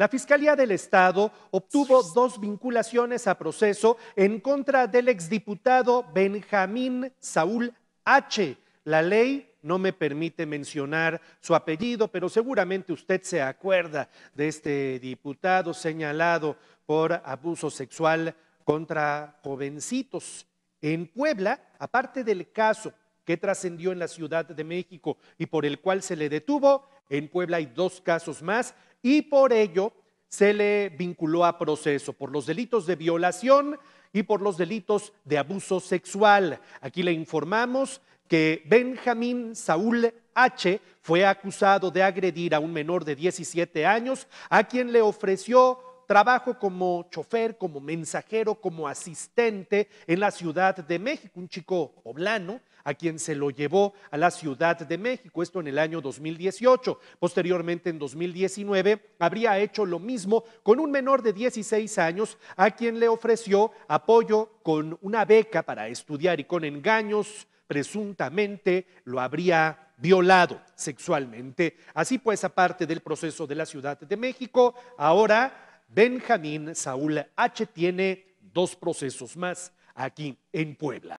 La Fiscalía del Estado obtuvo dos vinculaciones a proceso en contra del exdiputado Benjamín Saúl H. La ley no me permite mencionar su apellido, pero seguramente usted se acuerda de este diputado señalado por abuso sexual contra jovencitos. En Puebla, aparte del caso que trascendió en la Ciudad de México y por el cual se le detuvo. En Puebla hay dos casos más y por ello se le vinculó a proceso por los delitos de violación y por los delitos de abuso sexual. Aquí le informamos que Benjamín Saúl H. fue acusado de agredir a un menor de 17 años a quien le ofreció Trabajo como chofer, como mensajero, como asistente en la Ciudad de México, un chico poblano a quien se lo llevó a la Ciudad de México, esto en el año 2018. Posteriormente, en 2019, habría hecho lo mismo con un menor de 16 años a quien le ofreció apoyo con una beca para estudiar y con engaños presuntamente lo habría violado sexualmente. Así pues, aparte del proceso de la Ciudad de México, ahora Benjamín Saúl H. tiene dos procesos más aquí en Puebla.